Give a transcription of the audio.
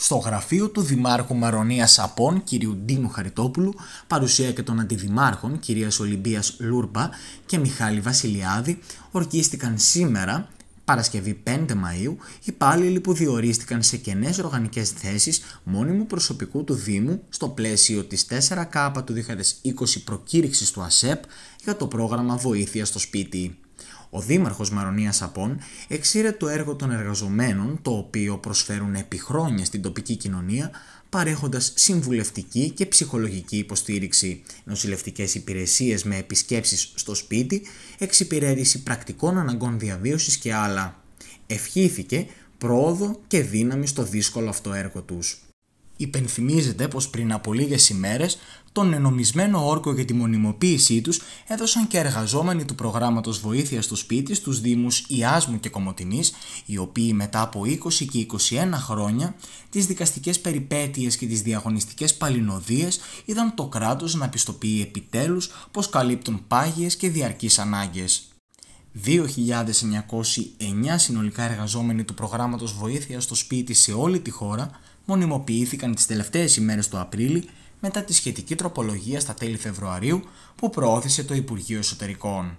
Στο γραφείο του Δημάρχου Μαρονίας Σαπών, κ. Ντίνου Χαριτόπουλου, παρουσία και των αντιδημάρχων, κ. Ολυμπίας Λούρμπα και Μιχάλη Βασιλιάδη, ορκίστηκαν σήμερα, Παρασκευή 5 Μαΐου, υπάλληλοι που διορίστηκαν σε κενές οργανικές θέσεις μόνιμου προσωπικού του Δήμου στο πλαίσιο της 4K του 2020 προκήρυξης του ΑΣΕΠ για το πρόγραμμα Βοήθεια στο Σπίτι. Ο δήμαρχος Μαρονίας Απών εξήρε το έργο των εργαζομένων, το οποίο προσφέρουν επί χρόνια στην τοπική κοινωνία, παρέχοντας συμβουλευτική και ψυχολογική υποστήριξη, νοσηλευτικές υπηρεσίες με επισκέψεις στο σπίτι, εξυπηρέτηση πρακτικών αναγκών διαβίωσης και άλλα. Ευχήθηκε πρόοδο και δύναμη στο δύσκολο αυτό έργο τους. Υπενθυμίζεται πως πριν από λίγες ημέρες τον ενομισμένο όρκο για τη μονιμοποίησή τους έδωσαν και εργαζόμενοι του προγράμματος βοήθειας στο σπίτι στους δήμους Ιάσμου και Κομωτινής, οι οποίοι μετά από 20 και 21 χρόνια τις δικαστικές περιπέτειες και τις διαγωνιστικές παλινοδίες είδαν το κράτος να πιστοποιεί επιτέλους πως καλύπτουν πάγιες και διαρκείς ανάγκες. 2.909 συνολικά εργαζόμενοι του προγράμματος βοήθειας στο σπίτι σε όλη τη χώρα μονιμοποιήθηκαν τις τελευταίες ημέρες του Απρίλη μετά τη σχετική τροπολογία στα τέλη Φεβρουαρίου που προώθησε το Υπουργείο Εσωτερικών.